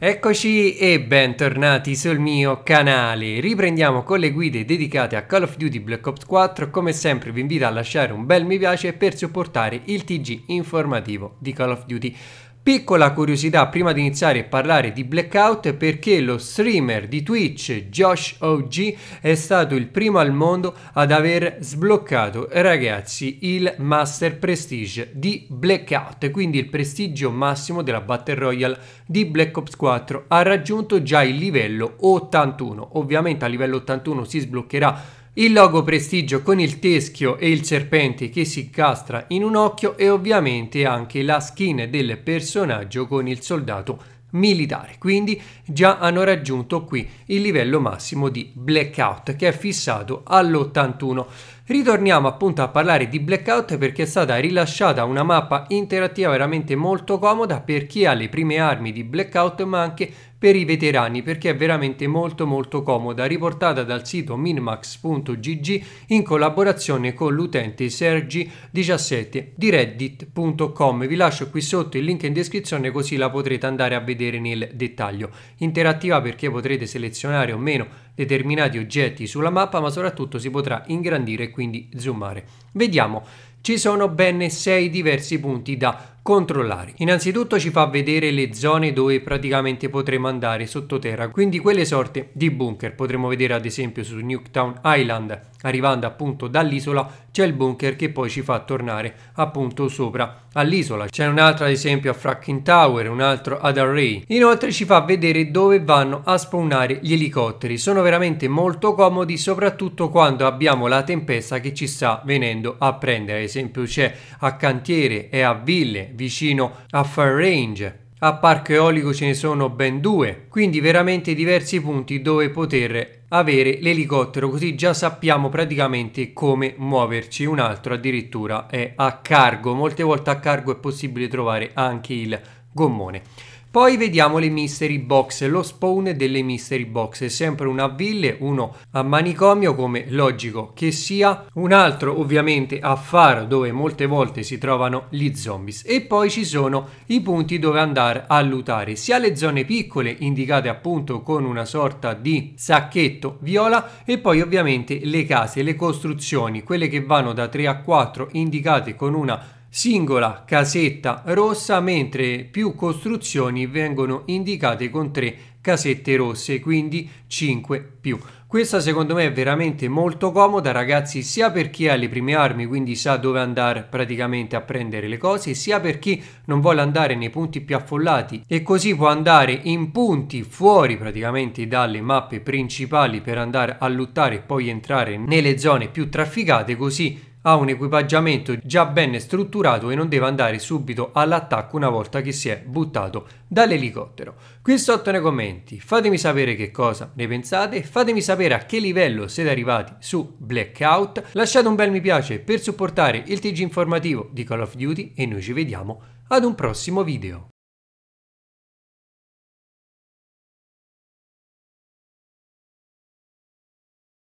Eccoci e bentornati sul mio canale. Riprendiamo con le guide dedicate a Call of Duty Black Ops 4. Come sempre vi invito a lasciare un bel mi piace per supportare il TG informativo di Call of Duty. Piccola curiosità prima di iniziare a parlare di blackout perché lo streamer di Twitch Josh OG è stato il primo al mondo ad aver sbloccato ragazzi il Master Prestige di blackout, quindi il prestigio massimo della Battle Royale di Black Ops 4 ha raggiunto già il livello 81. Ovviamente a livello 81 si sbloccherà il logo prestigio con il teschio e il serpente che si incastra in un occhio e ovviamente anche la skin del personaggio con il soldato militare. Quindi già hanno raggiunto qui il livello massimo di blackout che è fissato all'81. Ritorniamo appunto a parlare di Blackout perché è stata rilasciata una mappa interattiva veramente molto comoda per chi ha le prime armi di Blackout ma anche per i veterani perché è veramente molto molto comoda riportata dal sito minmax.gg in collaborazione con l'utente sergi17 di reddit.com vi lascio qui sotto il link in descrizione così la potrete andare a vedere nel dettaglio interattiva perché potrete selezionare o meno determinati oggetti sulla mappa, ma soprattutto si potrà ingrandire e quindi zoomare. Vediamo ci sono ben sei diversi punti da controllare. Innanzitutto ci fa vedere le zone dove praticamente potremo andare sottoterra, quindi quelle sorte di bunker. Potremmo vedere ad esempio su Nuketown Island arrivando appunto dall'isola c'è il bunker che poi ci fa tornare appunto sopra all'isola c'è un altro ad esempio a Fracking Tower un altro ad Array inoltre ci fa vedere dove vanno a spawnare gli elicotteri sono veramente molto comodi soprattutto quando abbiamo la tempesta che ci sta venendo a prendere ad esempio c'è a Cantiere e a Ville vicino a Far Range a Parco Eolico ce ne sono ben due, quindi veramente diversi punti dove poter avere l'elicottero, così già sappiamo praticamente come muoverci. Un altro addirittura è a cargo, molte volte a cargo è possibile trovare anche il gommone. Poi vediamo le mystery box, lo spawn delle mystery box, è sempre una ville, uno a manicomio come logico che sia, un altro ovviamente a faro dove molte volte si trovano gli zombies e poi ci sono i punti dove andare a lutare, sia le zone piccole indicate appunto con una sorta di sacchetto viola e poi ovviamente le case, le costruzioni, quelle che vanno da 3 a 4 indicate con una singola casetta rossa mentre più costruzioni vengono indicate con tre casette rosse quindi 5 più questa secondo me è veramente molto comoda ragazzi sia per chi ha le prime armi quindi sa dove andare praticamente a prendere le cose sia per chi non vuole andare nei punti più affollati e così può andare in punti fuori praticamente dalle mappe principali per andare a luttare e poi entrare nelle zone più trafficate così ha un equipaggiamento già ben strutturato e non deve andare subito all'attacco una volta che si è buttato dall'elicottero. Qui sotto nei commenti fatemi sapere che cosa ne pensate, fatemi sapere a che livello siete arrivati su Blackout, lasciate un bel mi piace per supportare il TG informativo di Call of Duty e noi ci vediamo ad un prossimo video.